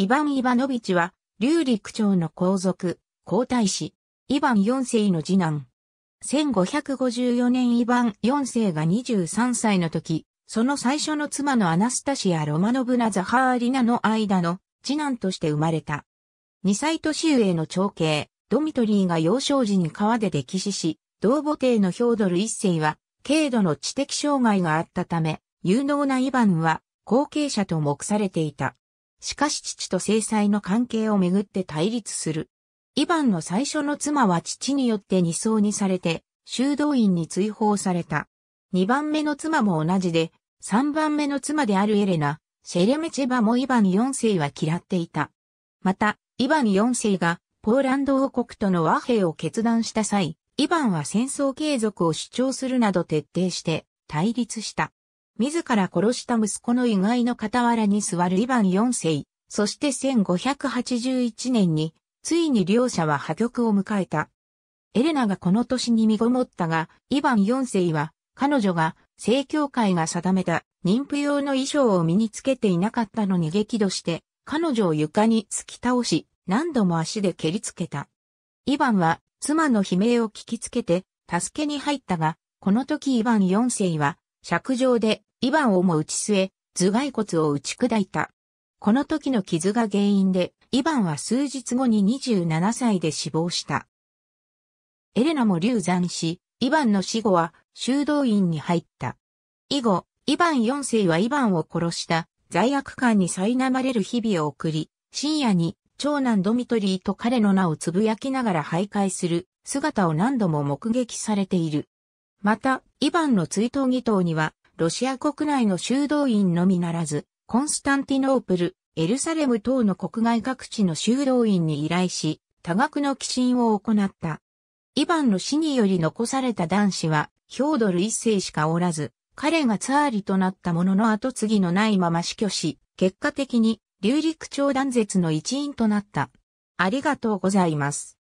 イヴァン・イヴァノビチは、竜陸長の皇族、皇太子、イヴァン四世の次男。1554年イヴァン四世が23歳の時、その最初の妻のアナスタシア・ロマノブナ・ザハーリナの間の次男として生まれた。2歳年上の長兄、ドミトリーが幼少時に川で溺死し、同母帝のヒョードル一世は、軽度の知的障害があったため、有能なイヴァンは後継者と目されていた。しかし父と制裁の関係をめぐって対立する。イヴァンの最初の妻は父によって二層にされて、修道院に追放された。二番目の妻も同じで、三番目の妻であるエレナ、シェレメチェバもイヴァン四世は嫌っていた。また、イヴァン四世がポーランド王国との和平を決断した際、イヴァンは戦争継続を主張するなど徹底して対立した。自ら殺した息子の意外の傍らに座るイヴァン4世、そして1581年に、ついに両者は破局を迎えた。エレナがこの年に身ごもったが、イヴァン4世は、彼女が、正教会が定めた妊婦用の衣装を身につけていなかったのに激怒して、彼女を床に突き倒し、何度も足で蹴りつけた。イヴァンは、妻の悲鳴を聞きつけて、助けに入ったが、この時イヴァン4世は、尺上でイバンをも打ち据え、頭蓋骨を打ち砕いた。この時の傷が原因で、イバンは数日後に27歳で死亡した。エレナも流産し、イバンの死後は修道院に入った。以後、イバン4世はイバンを殺した罪悪感に苛まれる日々を送り、深夜に長男ドミトリーと彼の名をつぶやきながら徘徊する姿を何度も目撃されている。また、イバンの追悼儀頭には、ロシア国内の修道院のみならず、コンスタンティノープル、エルサレム等の国外各地の修道院に依頼し、多額の寄進を行った。イヴァンの死により残された男子は、ヒョードル一世しかおらず、彼がツアーリとなったものの後継ぎのないまま死去し、結果的に、流陸町断絶の一員となった。ありがとうございます。